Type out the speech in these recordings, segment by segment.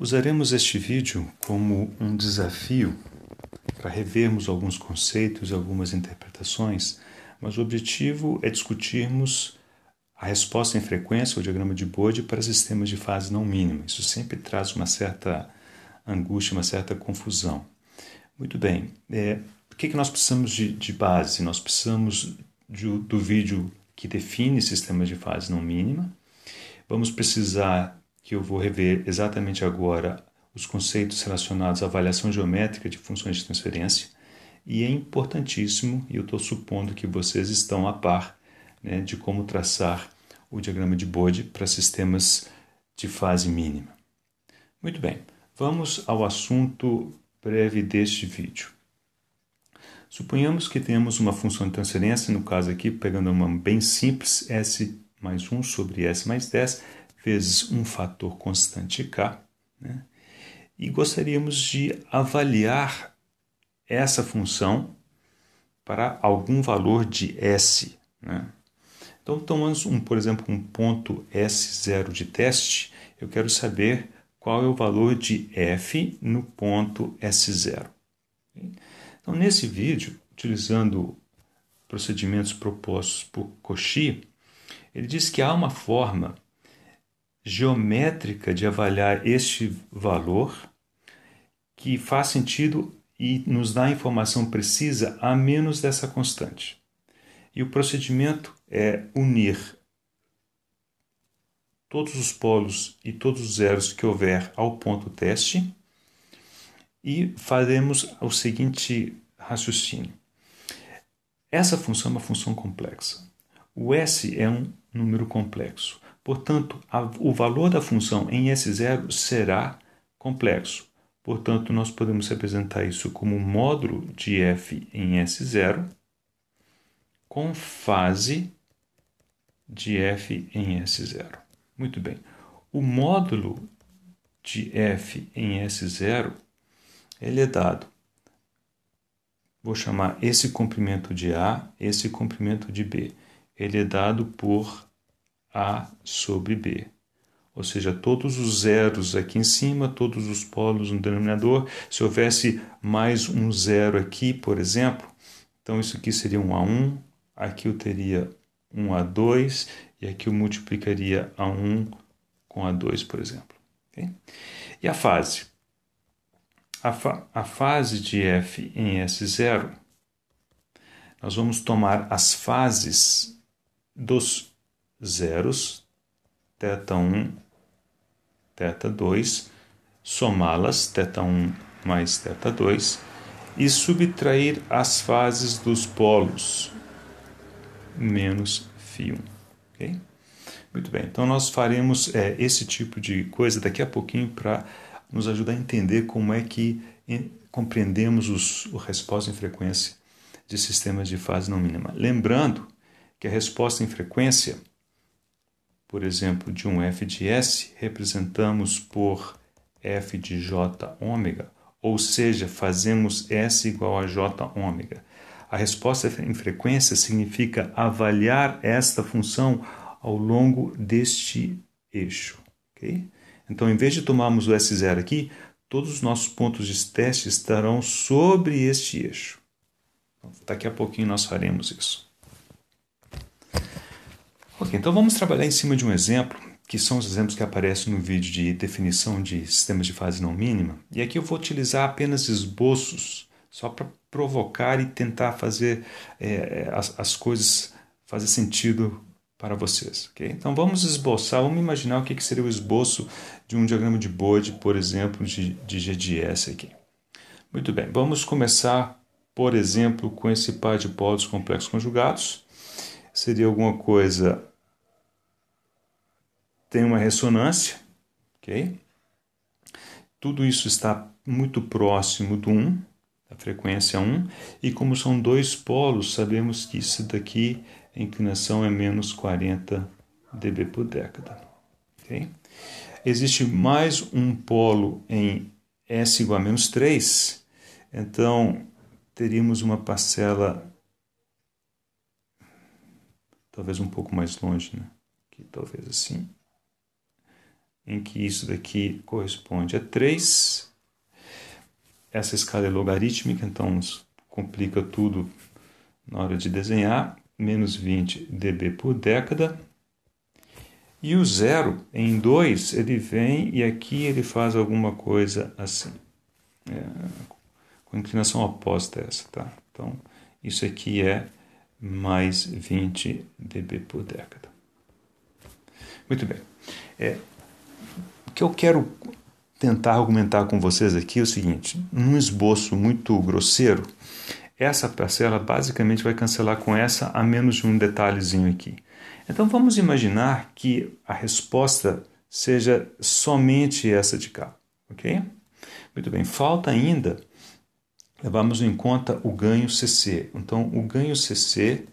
Usaremos este vídeo como um desafio para revermos alguns conceitos, algumas interpretações, mas o objetivo é discutirmos a resposta em frequência, o diagrama de Bode, para sistemas de fase não mínima. Isso sempre traz uma certa angústia, uma certa confusão. Muito bem, é, o que, que nós precisamos de, de base? Nós precisamos de, do vídeo que define sistemas de fase não mínima, vamos precisar que eu vou rever exatamente agora os conceitos relacionados à avaliação geométrica de funções de transferência. E é importantíssimo, e eu estou supondo que vocês estão a par né, de como traçar o diagrama de Bode para sistemas de fase mínima. Muito bem, vamos ao assunto breve deste vídeo. Suponhamos que temos uma função de transferência, no caso aqui, pegando uma bem simples, s mais 1 sobre s mais 10, vezes um fator constante K, né? e gostaríamos de avaliar essa função para algum valor de S. Né? Então, tomamos, um, por exemplo, um ponto S0 de teste, eu quero saber qual é o valor de F no ponto S0. Então, nesse vídeo, utilizando procedimentos propostos por Cauchy, ele diz que há uma forma geométrica de avaliar este valor que faz sentido e nos dá informação precisa a menos dessa constante. E o procedimento é unir todos os polos e todos os zeros que houver ao ponto teste e faremos o seguinte raciocínio. Essa função é uma função complexa. O S é um número complexo. Portanto, a, o valor da função em S0 será complexo. Portanto, nós podemos representar isso como módulo de f em S0 com fase de f em S0. Muito bem. O módulo de f em S0 ele é dado. Vou chamar esse comprimento de A, esse comprimento de B. Ele é dado por a sobre B. Ou seja, todos os zeros aqui em cima, todos os polos no denominador. Se houvesse mais um zero aqui, por exemplo, então isso aqui seria um A1, aqui eu teria um A2 e aqui eu multiplicaria A1 com A2, por exemplo. Okay? E a fase? A, fa a fase de F em S0, nós vamos tomar as fases dos zeros, θ1, um, θ2, somá-las, θ1 um mais θ2, e subtrair as fases dos polos, menos φ1. Okay? Muito bem, então nós faremos é, esse tipo de coisa daqui a pouquinho para nos ajudar a entender como é que é, compreendemos os, o resposta em frequência de sistemas de fase não mínima. Lembrando que a resposta em frequência por exemplo, de um f de S, representamos por f de j ômega, ou seja, fazemos S igual a j ômega. A resposta em frequência significa avaliar esta função ao longo deste eixo. Okay? Então, em vez de tomarmos o S0 aqui, todos os nossos pontos de teste estarão sobre este eixo. daqui a pouquinho nós faremos isso. Ok, então vamos trabalhar em cima de um exemplo, que são os exemplos que aparecem no vídeo de definição de sistemas de fase não mínima. E aqui eu vou utilizar apenas esboços, só para provocar e tentar fazer é, as, as coisas fazer sentido para vocês. Okay? Então vamos esboçar, vamos imaginar o que, que seria o esboço de um diagrama de Bode, por exemplo, de, de GDS aqui. Muito bem, vamos começar, por exemplo, com esse par de polos complexos conjugados. Seria alguma coisa tem uma ressonância, ok? Tudo isso está muito próximo do 1, da frequência 1, e como são dois polos, sabemos que isso daqui, a inclinação é menos 40 dB por década, ok? Existe mais um polo em S igual a menos 3, então teríamos uma parcela talvez um pouco mais longe, né? Aqui, talvez assim em que isso daqui corresponde a 3. Essa escala é logarítmica, então complica tudo na hora de desenhar. Menos 20 dB por década. E o zero em 2, ele vem e aqui ele faz alguma coisa assim. É, com inclinação oposta a essa, tá? Então, isso aqui é mais 20 dB por década. Muito bem. É, o que eu quero tentar argumentar com vocês aqui é o seguinte: num esboço muito grosseiro, essa parcela basicamente vai cancelar com essa, a menos de um detalhezinho aqui. Então vamos imaginar que a resposta seja somente essa de cá, ok? Muito bem, falta ainda levarmos em conta o ganho CC. Então o ganho CC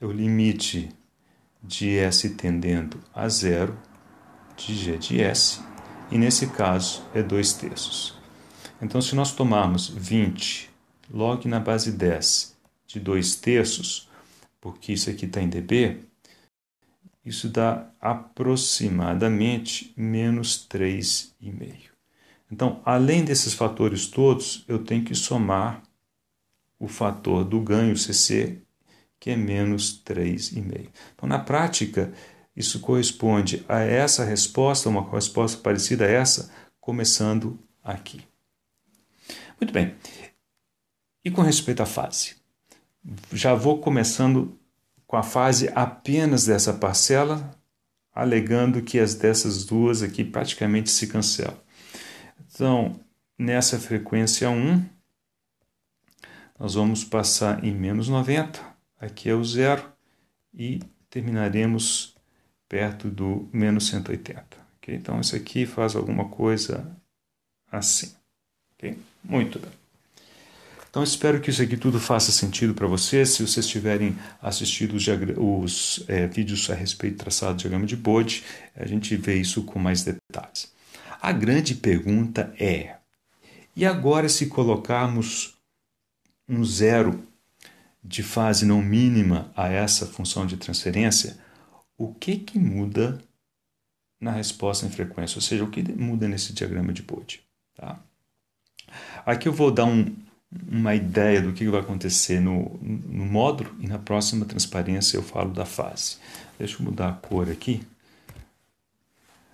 é o limite de S tendendo a zero de G de S e nesse caso é 2 terços. Então, se nós tomarmos 20 log na base 10 de 2 terços, porque isso aqui está em dB, isso dá aproximadamente menos 3,5. Então, além desses fatores todos, eu tenho que somar o fator do ganho CC, que é menos 3,5. Então, na prática, isso corresponde a essa resposta, uma resposta parecida a essa, começando aqui. Muito bem. E com respeito à fase? Já vou começando com a fase apenas dessa parcela, alegando que as dessas duas aqui praticamente se cancelam. Então, nessa frequência 1, nós vamos passar em menos 90, aqui é o zero, e terminaremos perto do menos 180. Okay? Então, isso aqui faz alguma coisa assim. Okay? Muito bem. Então, espero que isso aqui tudo faça sentido para vocês. Se vocês tiverem assistido os, os é, vídeos a respeito do traçado do diagrama de Bode, a gente vê isso com mais detalhes. A grande pergunta é: e agora se colocarmos um zero de fase não mínima a essa função de transferência, o que que muda na resposta em frequência, ou seja, o que muda nesse diagrama de Bode. Tá? Aqui eu vou dar um, uma ideia do que vai acontecer no, no módulo e na próxima transparência eu falo da fase. Deixa eu mudar a cor aqui.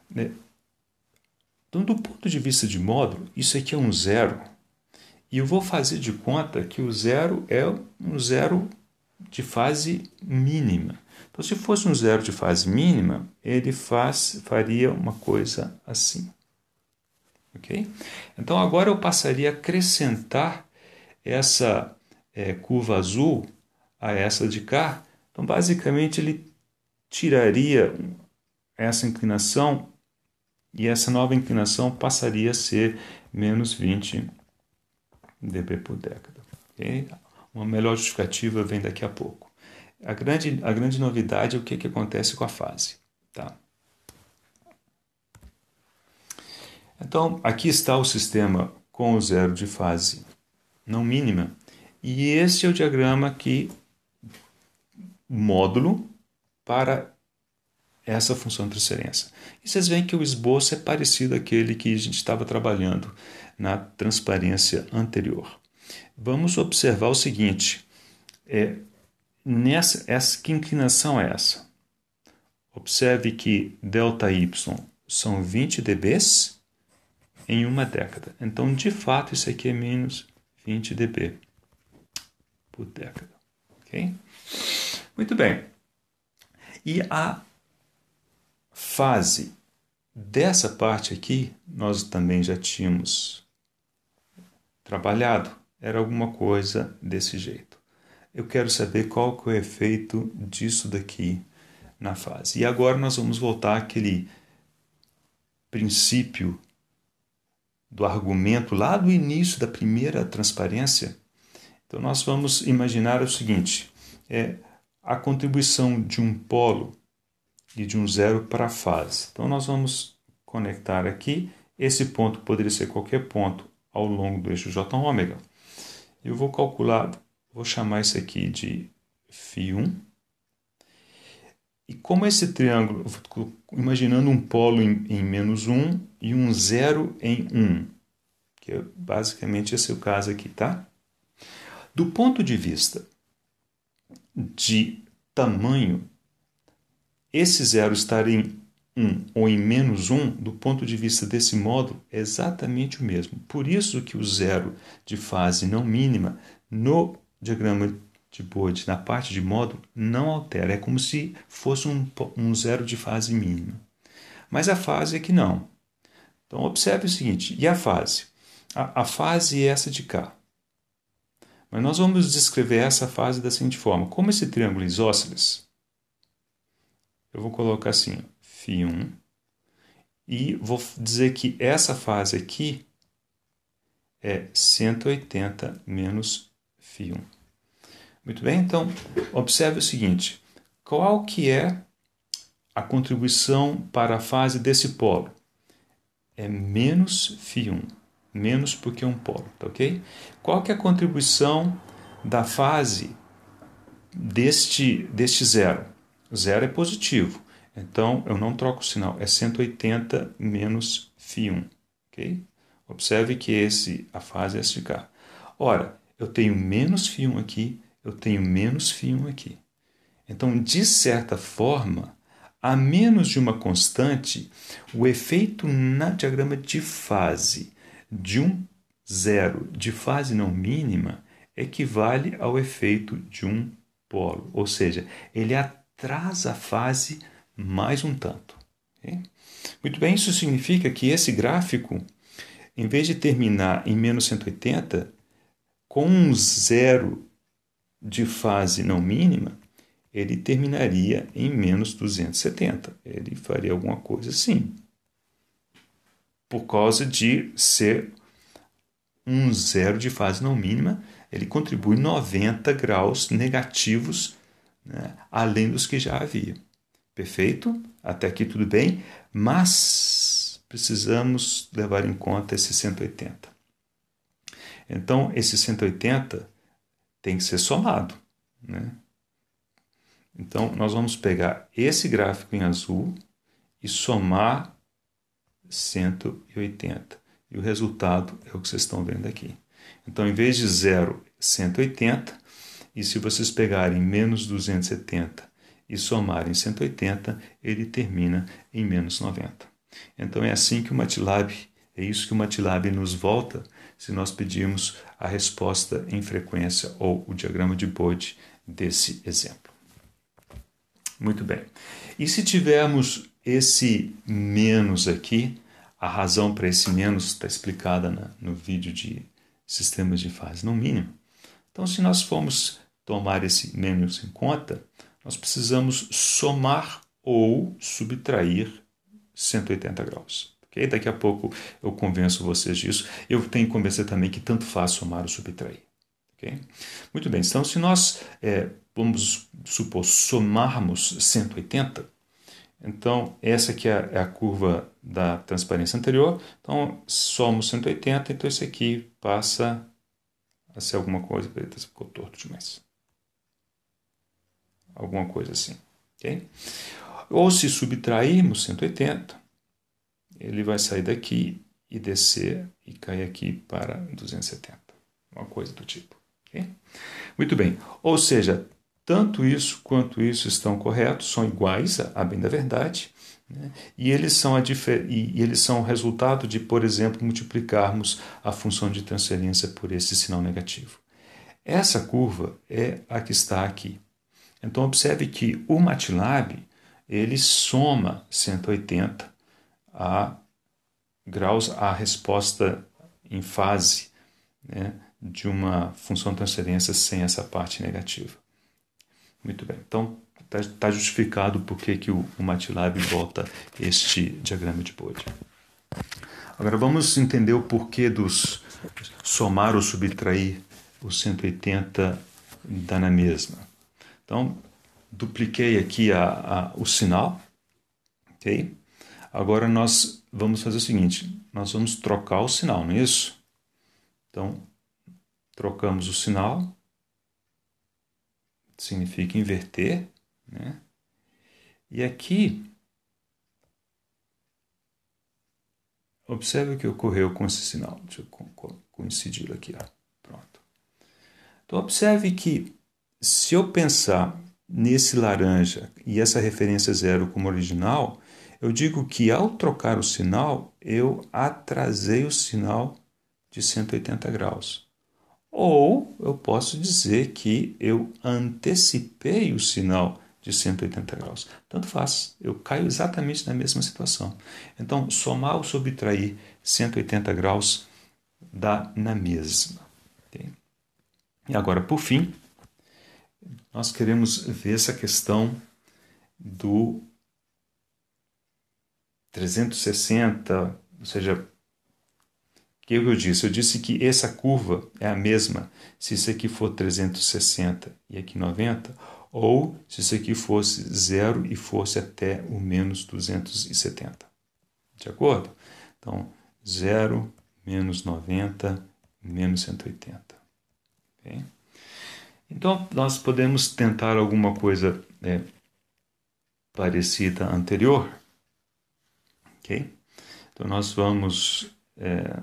Né? Então, do ponto de vista de módulo, isso aqui é um zero. E eu vou fazer de conta que o zero é um zero de fase mínima. Então, se fosse um zero de fase mínima, ele faz, faria uma coisa assim. Okay? Então, agora eu passaria a acrescentar essa é, curva azul a essa de cá. Então, basicamente, ele tiraria essa inclinação e essa nova inclinação passaria a ser menos 20 dB por década. Okay? Uma melhor justificativa vem daqui a pouco. A grande, a grande novidade é o que, que acontece com a fase. Tá? Então, aqui está o sistema com o zero de fase não mínima. E esse é o diagrama que módulo para essa função de transferência. E vocês veem que o esboço é parecido àquele que a gente estava trabalhando na transparência anterior. Vamos observar o seguinte: é, nessa, essa, que inclinação é essa? Observe que ΔY são 20 dB em uma década. Então, de fato, isso aqui é menos 20 dB por década. Ok? Muito bem. E a fase dessa parte aqui, nós também já tínhamos trabalhado. Era alguma coisa desse jeito eu quero saber qual que é o efeito disso daqui na fase. E agora nós vamos voltar àquele princípio do argumento lá do início da primeira transparência. Então nós vamos imaginar o seguinte: é a contribuição de um polo e de um zero para a fase. Então nós vamos conectar aqui esse ponto poderia ser qualquer ponto ao longo do eixo J ômega. Eu vou calcular Vou chamar isso aqui de φ1. E como esse triângulo, imaginando um polo em menos 1 e um zero em 1, que é basicamente esse é o caso aqui, tá? Do ponto de vista de tamanho, esse zero estar em 1 ou em menos 1, do ponto de vista desse módulo, é exatamente o mesmo. Por isso que o zero de fase não mínima no diagrama de Bode tipo, na parte de módulo não altera, é como se fosse um, um zero de fase mínima. Mas a fase é que não. Então observe o seguinte, e a fase? A, a fase é essa de cá. Mas nós vamos descrever essa fase da seguinte forma. Como esse triângulo isósceles, eu vou colocar assim, Φ1, e vou dizer que essa fase aqui é 180 menos fio. Muito bem, então observe o seguinte: qual que é a contribuição para a fase desse polo? É menos φ1, menos porque é um polo, tá ok? Qual que é a contribuição da fase deste, deste zero? Zero é positivo, então eu não troco o sinal, é 180 menos φ1, ok? Observe que esse, a fase é cá. Ora, eu tenho menos fio aqui, eu tenho menos fio aqui. Então, de certa forma, a menos de uma constante, o efeito na diagrama de fase de um zero de fase não mínima equivale ao efeito de um polo, ou seja, ele atrasa a fase mais um tanto. Okay? Muito bem, isso significa que esse gráfico, em vez de terminar em menos 180, com um zero de fase não mínima, ele terminaria em menos 270. Ele faria alguma coisa assim. Por causa de ser um zero de fase não mínima, ele contribui 90 graus negativos, né, além dos que já havia. Perfeito? Até aqui tudo bem, mas precisamos levar em conta esse 180. Então, esse 180 tem que ser somado. Né? Então, nós vamos pegar esse gráfico em azul e somar 180. E o resultado é o que vocês estão vendo aqui. Então, em vez de 0, 180. E se vocês pegarem menos 270 e somarem 180, ele termina em menos 90. Então, é assim que o MATLAB, é isso que o MATLAB nos volta se nós pedirmos a resposta em frequência ou o diagrama de Bode desse exemplo. Muito bem. E se tivermos esse menos aqui, a razão para esse menos está explicada na, no vídeo de sistemas de fase no mínimo. Então, se nós formos tomar esse menos em conta, nós precisamos somar ou subtrair 180 graus. Daqui a pouco eu convenço vocês disso. Eu tenho que convencer também que tanto faz somar ou subtrair, ok? Muito bem, então se nós, é, vamos supor, somarmos 180, então essa aqui é, é a curva da transparência anterior, então somos 180, então isso aqui passa a ser alguma coisa, tá, ficou torto demais. Alguma coisa assim, ok? Ou se subtrairmos 180, ele vai sair daqui e descer e cair aqui para 270, uma coisa do tipo. Okay? Muito bem, ou seja, tanto isso quanto isso estão corretos, são iguais, a bem da verdade, né? e, eles são a e eles são o resultado de, por exemplo, multiplicarmos a função de transferência por esse sinal negativo. Essa curva é a que está aqui. Então, observe que o MATLAB ele soma 180 a graus a resposta em fase né, de uma função de transferência sem essa parte negativa. Muito bem, então está tá justificado por que, que o, o MATLAB bota este diagrama de Bode. Agora vamos entender o porquê dos somar ou subtrair os 180 dá na mesma. Então, dupliquei aqui a, a o sinal, ok? Agora nós vamos fazer o seguinte: nós vamos trocar o sinal, não é isso? Então, trocamos o sinal, significa inverter, né? E aqui, observe o que ocorreu com esse sinal. Deixa eu coincidir aqui, ó. pronto. Então, observe que se eu pensar nesse laranja e essa referência zero como original, eu digo que ao trocar o sinal, eu atrasei o sinal de 180 graus. Ou eu posso dizer que eu antecipei o sinal de 180 graus. Tanto faz, eu caio exatamente na mesma situação. Então, somar ou subtrair 180 graus dá na mesma. Okay? E agora, por fim, nós queremos ver essa questão do 360, ou seja, é o que eu disse? Eu disse que essa curva é a mesma se isso aqui for 360 e aqui 90, ou se isso aqui fosse zero e fosse até o menos 270. De acordo? Então, zero, menos 90, menos 180. Okay? Então, nós podemos tentar alguma coisa é, parecida anterior ok? Então nós vamos, é,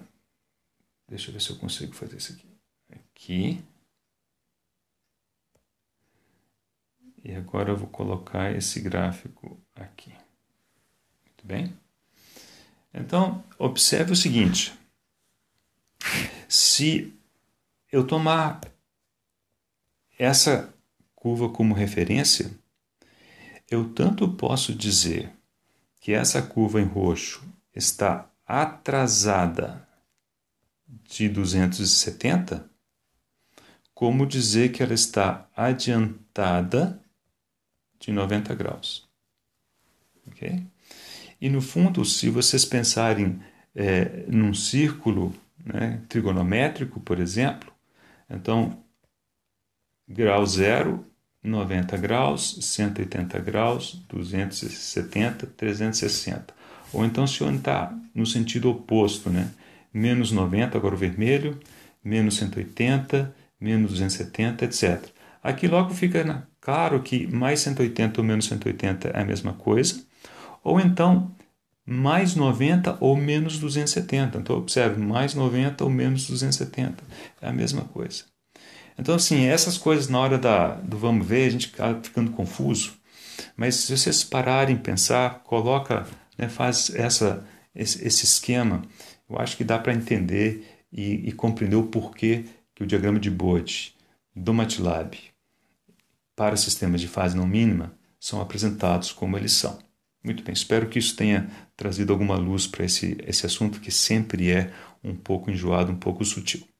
deixa eu ver se eu consigo fazer isso aqui, aqui, e agora eu vou colocar esse gráfico aqui, muito bem? Então observe o seguinte, se eu tomar essa curva como referência, eu tanto posso dizer que essa curva em roxo está atrasada de 270, como dizer que ela está adiantada de 90 graus. Okay? E no fundo, se vocês pensarem é, num círculo né, trigonométrico, por exemplo, então grau zero 90 graus, 180 graus, 270, 360. Ou então se orientar tá no sentido oposto, né? Menos 90, agora o vermelho, menos 180, menos 270, etc. Aqui logo fica né, claro que mais 180 ou menos 180 é a mesma coisa. Ou então mais 90 ou menos 270. Então observe, mais 90 ou menos 270 é a mesma coisa. Então, assim, essas coisas na hora da, do vamos ver, a gente acaba ficando confuso. Mas se vocês pararem pensar, coloca, né, faz essa, esse, esse, esquema, eu acho que dá para entender e, e, compreender o porquê que o diagrama de Bode do MATLAB para sistemas de fase não mínima são apresentados como eles são. Muito bem, espero que isso tenha trazido alguma luz para esse, esse assunto que sempre é um pouco enjoado, um pouco sutil.